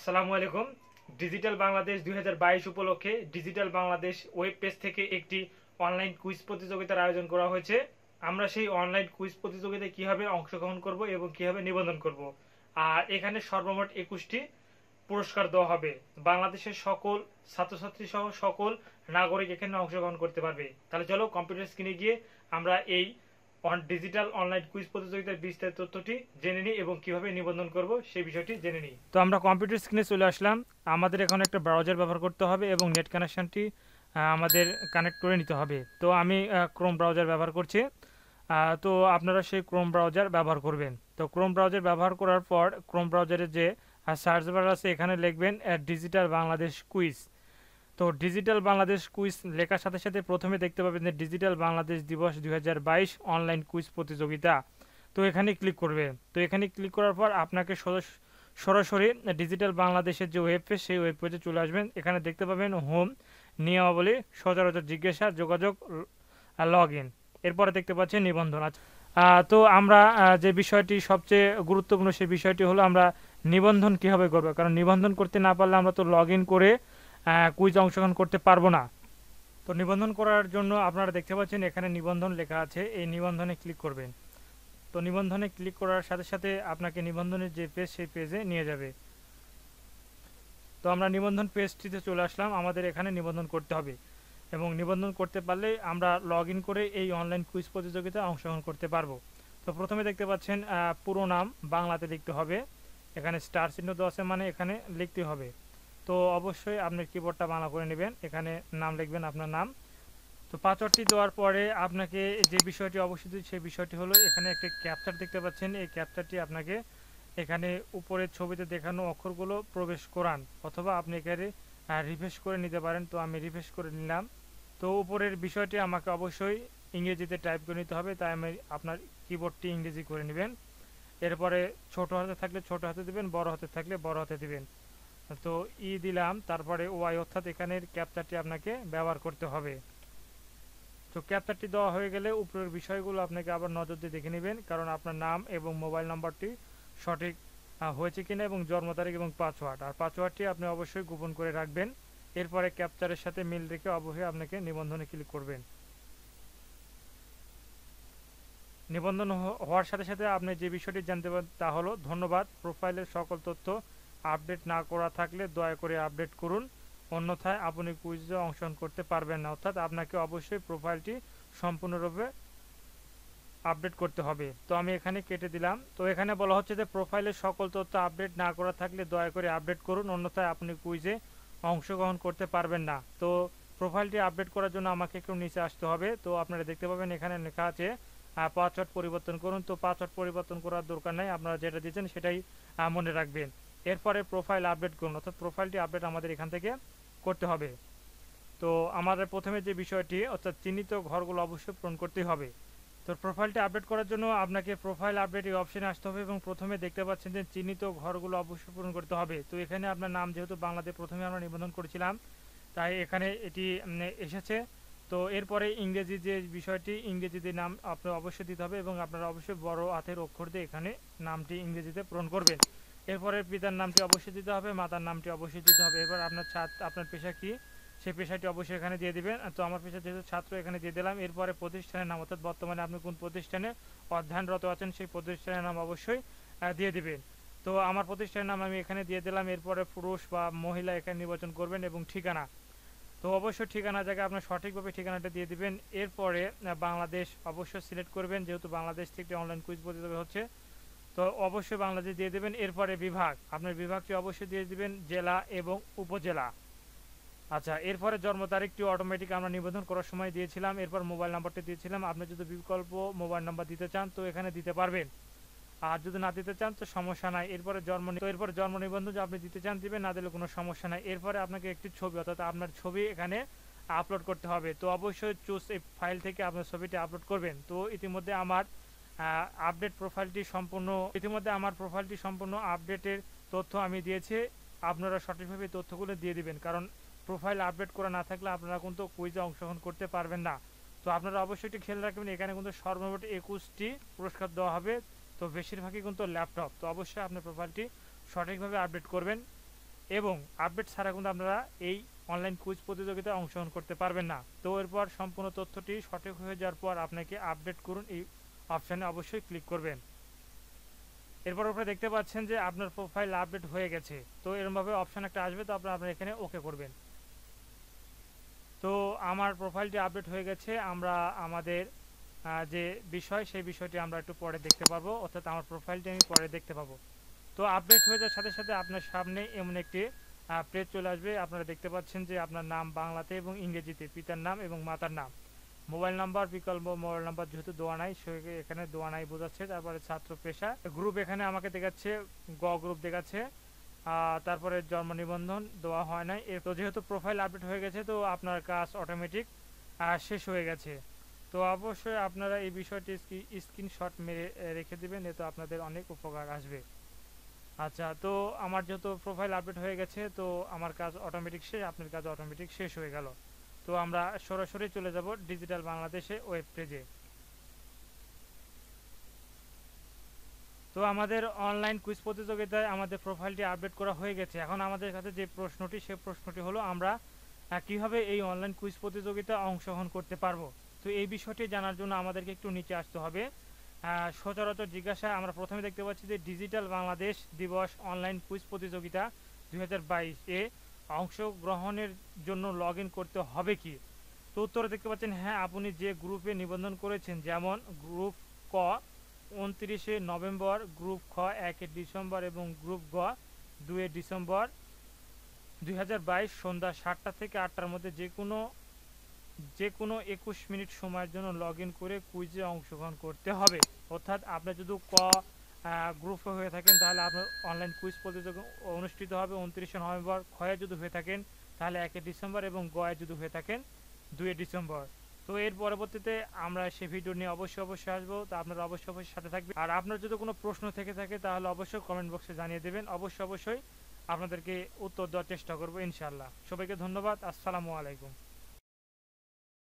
আসসালামু আলাইকুম ডিজিটাল বাংলাদেশ দুই উপলক্ষে ডিজিটাল বাংলাদেশ ওয়েব পেজ থেকে একটি অনলাইন কুইজ প্রতিযোগিতার আয়োজন করা হয়েছে আমরা সেই অনলাইন কুইজ প্রতিযোগিতায় কীভাবে অংশগ্রহণ করব এবং কীভাবে নিবন্ধন করব আর এখানে সর্বমোট একুশটি পুরস্কার দেওয়া হবে বাংলাদেশের সকল ছাত্রছাত্রী সহ সকল নাগরিক এখানে অংশগ্রহণ করতে পারবে তাহলে চলো কম্পিউটার স্ক্রিনে গিয়ে আমরা এই ডিজিটাল অনলাইন কুইজ প্রতিযোগিতার বিস্তারিত তথ্যটি জেনে নিই এবং কিভাবে নিবন্ধন করব সেই বিষয়টি জেনে নিই তো আমরা কম্পিউটার স্ক্রিনে চলে আসলাম আমাদের এখন একটা ব্রাউজার ব্যবহার করতে হবে এবং নেট কানেকশনটি আমাদের কানেক্ট করে নিতে হবে তো আমি ক্রোম ব্রাউজার ব্যবহার করছি তো আপনারা সেই ক্রোম ব্রাউজার ব্যবহার করবেন তো ক্রোম ব্রাউজার ব্যবহার করার পর ক্রোম ব্রাউজারের যে সার্চ বার আছে এখানে লিখবেন ডিজিটাল বাংলাদেশ কুইজ তো ডিজিটাল বাংলাদেশ কুইজ লেখার সাথে সাথে প্রথমে দেখতে পাবেন যে ডিজিটাল বাংলাদেশ দিবস দুই অনলাইন কুইজ প্রতিযোগিতা তো এখানে ক্লিক করবে তো এখানে ক্লিক করার পর আপনাকে সরাসরি ডিজিটাল বাংলাদেশের যে ওয়েব সেই ওয়েব পেজে চলে আসবেন এখানে দেখতে পাবেন হোম নিয়মাবলী সচরাচর জিজ্ঞাসা যোগাযোগ লগ ইন এরপরে দেখতে পাচ্ছেন নিবন্ধন আছে আচ্ছা, তো আমরা যে বিষয়টি সবচেয়ে গুরুত্বপূর্ণ সেই বিষয়টি হলো আমরা নিবন্ধন কীভাবে করবো কারণ নিবন্ধন করতে না পারলে আমরা তো লগ করে কুইজ অংশগ্রহণ করতে পারবো না তো নিবন্ধন করার জন্য আপনারা দেখতে পাচ্ছেন এখানে নিবন্ধন লেখা আছে এই নিবন্ধনে ক্লিক করবেন তো নিবন্ধনে ক্লিক করার সাথে সাথে আপনাকে নিবন্ধনের যে পেজ সেই পেজে নিয়ে যাবে তো আমরা নিবন্ধন পেজটিতে চলে আসলাম আমাদের এখানে নিবন্ধন করতে হবে এবং নিবন্ধন করতে পারলে আমরা লগ করে এই অনলাইন কুইজ প্রতিযোগিতায় অংশগ্রহণ করতে পারবো তো প্রথমে দেখতে পাচ্ছেন পুরো নাম বাংলাতে লিখতে হবে এখানে স্টার চিহ্ন দশে মানে এখানে লিখতে হবে তো অবশ্যই আপনার কিবোর্ডটা বানা করে নেবেন এখানে নাম লিখবেন আপনার নাম তো পাথরটি দেওয়ার পরে আপনাকে যে বিষয়টি অবশ্যই সেই বিষয়টি হলো এখানে একটি ক্যাপচার দেখতে পাচ্ছেন এই ক্যাপচারটি আপনাকে এখানে উপরে ছবিতে দেখানো অক্ষরগুলো প্রবেশ করান অথবা আপনি এখানে রিফ্রেশ করে নিতে পারেন তো আমি রিফ্রেশ করে নিলাম তো উপরের বিষয়টি আমাকে অবশ্যই ইংরেজিতে টাইপ করে নিতে হবে তাই আমি আপনার কিবোর্ডটি ইংরেজি করে নেবেন এরপরে ছোট হাতে থাকলে ছোট হাতে দেবেন বড় হাতে থাকলে বড় হাতে দেবেন তো ই দিলাম তারপরে ওয়াই অর্থাৎ এখানের ক্যাপচারটি আপনাকে ব্যবহার করতে হবে তো ক্যাপচারটি দেওয়া হয়ে গেলে উপরের বিষয়গুলো আপনাকে আবার নজর দিয়ে দেখে নেবেন কারণ আপনার নাম এবং মোবাইল নাম্বারটি সঠিক হয়েছে কিনা এবং জন্ম তারিখ এবং পাসওয়ার্ড আর পাসওয়ার্ডটি আপনি অবশ্যই গোপন করে রাখবেন এরপরে ক্যাপচারের সাথে মিল রেখে অবশ্যই আপনাকে নিবন্ধনে ক্লিক করবেন নিবন্ধন হওয়ার সাথে সাথে আপনি যে বিষয়টি জানতে পারেন তা হলো ধন্যবাদ প্রোফাইলের সকল তথ্য আপডেট না করা থাকলে দয়া করে আপডেট করুন অন্যথায় আপনি কুইজে অংশগ্রহণ করতে পারবেন না অর্থাৎ আপনাকে অবশ্যই প্রোফাইলটি সম্পূর্ণরূপে আপডেট করতে হবে তো আমি এখানে কেটে দিলাম তো এখানে বলা হচ্ছে যে প্রোফাইলের সকল তথ্য আপডেট না করা থাকলে দয়া করে আপডেট করুন অন্যথায় আপনি কুইজে অংশগ্রহণ করতে পারবেন না তো প্রোফাইলটি আপডেট করার জন্য আমাকে একটু নিচে আসতে হবে তো আপনারা দেখতে পাবেন এখানে লেখা আছে পাসওয়ার্ড পরিবর্তন করুন তো পাসওয়ার্ড পরিবর্তন করার দরকার নাই আপনারা যেটা দিয়েছেন সেটাই মনে রাখবেন এরপরে প্রোফাইল আপডেট করুন অর্থাৎ প্রোফাইলটি আপডেট আমাদের এখান থেকে করতে হবে তো আমাদের প্রথমে যে বিষয়টি অর্থাৎ চিহ্নিত ঘরগুলো অবশ্যই পূরণ করতেই হবে তো প্রোফাইলটি আপডেট করার জন্য আপনাকে প্রোফাইল আপডেট অপশানে আসতে হবে এবং প্রথমে দেখতে পাচ্ছেন যে চিহ্নিত ঘরগুলো অবশ্যই পূরণ করতে হবে তো এখানে আপনার নাম যেহেতু বাংলাদেশ প্রথমে আমরা নিবন্ধন করেছিলাম তাই এখানে এটি এসেছে তো এরপরে ইংরেজি যে বিষয়টি ইংরেজিতে নাম আপনার অবশ্যই দিতে হবে এবং আপনারা অবশ্যই বড় হাতের অক্ষর দিয়ে এখানে নামটি ইংরেজিতে পূরণ করবেন এরপরে পিতার নামটি অবশ্যই দিতে হবে মাতার নামটি অবশ্যই দিতে হবে এবার আপনার ছাত্র আপনার পেশা কি সেই পেশাটি অবশ্যই এখানে দিয়ে দিবেন তো আমার পেশা যেহেতু ছাত্র এখানে দিয়ে দিলাম এরপরে প্রতিষ্ঠানের নাম অর্থাৎ বর্তমানে আপনি কোন প্রতিষ্ঠানে অধ্যয়নরত আছেন সেই প্রতিষ্ঠানের নাম অবশ্যই দিয়ে দিবেন তো আমার প্রতিষ্ঠানের নাম আমি এখানে দিয়ে দিলাম এরপরে পুরুষ বা মহিলা এখানে নির্বাচন করবেন এবং ঠিকানা তো অবশ্যই ঠিকানা জায়গায় আপনার সঠিকভাবে ঠিকানাটা দিয়ে দিবেন এরপরে বাংলাদেশ অবশ্যই সিলেক্ট করবেন যেহেতু বাংলাদেশ থেকে অনলাইন কুইজ প্রতিযোগিতা হচ্ছে তো অবশ্যই বাংলাদেশ দিয়ে দেবেন এরপরে বিভাগ আপনার বিভাগটি অবশ্যই দিয়ে দেবেন জেলা এবং উপজেলা আচ্ছা এরপরে জন্ম তারিখটি অটোমেটিক আমরা নিবেদন করার সময় দিয়েছিলাম এরপর মোবাইল নাম্বারটি দিয়েছিলাম আপনি যদি বিকল্প মোবাইল নাম্বার দিতে চান তো এখানে দিতে পারবেন আর যদি না দিতে চান তো সমস্যা নাই এরপরে জন্ম তো এরপর জন্ম নিবন্ধন আপনি দিতে চান দিবেন না দিলে কোনো সমস্যা নাই এরপরে আপনাকে একটি ছবি অর্থাৎ আপনার ছবি এখানে আপলোড করতে হবে তো অবশ্যই চুজ এই ফাইল থেকে আপনার ছবিটি আপলোড করবেন তো ইতিমধ্যে আমার আপডেট প্রোফাইলটি সম্পূর্ণ ইতিমধ্যে আমার প্রোফাইলটি সম্পূর্ণ আপডেটের তথ্য আমি দিয়েছি আপনারা সঠিকভাবে তথ্যগুলো দিয়ে দিবেন কারণ প্রোফাইল আপডেট করা না থাকলে আপনারা কিন্তু কুইজে অংশগ্রহণ করতে পারবেন না তো আপনারা অবশ্যই একটু খেয়াল রাখবেন এখানে কিন্তু সর্বমোট একুশটি পুরস্কার দেওয়া হবে তো বেশিরভাগই কিন্তু ল্যাপটপ তো অবশ্যই আপনার প্রোফাইলটি সঠিকভাবে আপডেট করবেন এবং আপডেট ছাড়া কিন্তু আপনারা এই অনলাইন কুইজ প্রতিযোগিতায় অংশগ্রহণ করতে পারবেন না তো এরপর সম্পূর্ণ তথ্যটি সঠিক হয়ে যাওয়ার পর আপনাকে আপডেট করুন এই অপশানে অবশ্যই ক্লিক করবেন এরপর ওপরে দেখতে পাচ্ছেন যে আপনার প্রোফাইল আপডেট হয়ে গেছে তো এরমভাবে অপশান একটা আসবে তো আপনার আপনার এখানে ওকে করবেন তো আমার প্রোফাইলটি আপডেট হয়ে গেছে আমরা আমাদের যে বিষয় সেই বিষয়টি আমরা একটু পরে দেখতে পাবো অর্থাৎ আমার প্রোফাইলটি আমি পরে দেখতে পাবো তো আপডেট হয়ে যাওয়ার সাথে সাথে আপনার সামনে এমন একটি পেজ চলে আসবে আপনারা দেখতে পাচ্ছেন যে আপনার নাম বাংলাতে এবং ইংরেজিতে পিতার নাম এবং মাতার নাম মোবাইল নাম্বার বিকল্প মোবাইল নাম্বার যেহেতু দোয়া নাই সে এখানে দোয়া নাই বোঝাচ্ছে তারপরে ছাত্র পেশা গ্রুপ এখানে আমাকে দেখাচ্ছে গ গ্রুপ দেখাচ্ছে তারপরে জন্ম নিবন্ধন দেওয়া হয় নাই এর তো যেহেতু প্রোফাইল আপডেট হয়ে গেছে তো আপনার কাজ অটোমেটিক শেষ হয়ে গেছে তো অবশ্যই আপনারা এই বিষয়টি স্ক্রিনশট মেরে রেখে দেবেন এতে আপনাদের অনেক উপকার আসবে আচ্ছা তো আমার যেহেতু প্রোফাইল আপডেট হয়ে গেছে তো আমার কাজ অটোমেটিক শেষ আপনার কাজ অটোমেটিক শেষ হয়ে গেল তো আমরা সরাসরি চলে যাব ডিজিটাল বাংলাদেশে ওয়েব পেজে তো আমাদের অনলাইন কুইজ প্রতিযোগিতায় আমাদের প্রোফাইলটি আপডেট করা হয়ে গেছে এখন আমাদের কাছে যে প্রশ্নটি সে প্রশ্নটি হলো আমরা কীভাবে এই অনলাইন কুইজ প্রতিযোগিতায় অংশগ্রহণ করতে পারবো তো এই বিষয়টি জানার জন্য আমাদেরকে একটু নিচে আসতে হবে সচরাচর জিজ্ঞাসা আমরা প্রথমে দেখতে পাচ্ছি যে ডিজিটাল বাংলাদেশ দিবস অনলাইন কুইজ প্রতিযোগিতা দুই এ অংশগ্রহণের জন্য লগ করতে হবে কি তো উত্তরে দেখতে পাচ্ছেন হ্যাঁ আপনি যে গ্রুপে নিবন্ধন করেছেন যেমন গ্রুপ ক উনত্রিশে নভেম্বর গ্রুপ খ একে ডিসেম্বর এবং গ্রুপ গ দুয়ে ডিসেম্বর দুই সন্ধ্যা সাতটা থেকে আটটার মধ্যে যে কোনো যে কোনো একুশ মিনিট সময়ের জন্য লগ করে কুইজে অংশগ্রহণ করতে হবে অর্থাৎ আপনি যদি ক গ্রুপে হয়ে থাকেন তাহলে আপনার অনলাইন কুইজ প্রতিযোগিতা অনুষ্ঠিত হবে উনত্রিশে নভেম্বর খয়ে যদি হয়ে থাকেন তাহলে একে ডিসেম্বর এবং গয়ে যদি হয়ে থাকেন দুয়ে ডিসেম্বর তো এর পরবর্তীতে আমরা সেই ভিডিও নিয়ে অবশ্যই অবশ্যই আসবো তা আপনারা অবশ্যই অবশ্যই সাথে থাকবেন আর আপনার যদি কোনো প্রশ্ন থেকে থাকে তাহলে অবশ্যই কমেন্ট বক্সে জানিয়ে দেবেন অবশ্যই অবশ্যই আপনাদেরকে উত্তর দেওয়ার চেষ্টা করবো ইনশাল্লাহ সবাইকে ধন্যবাদ আসসালামু আলাইকুম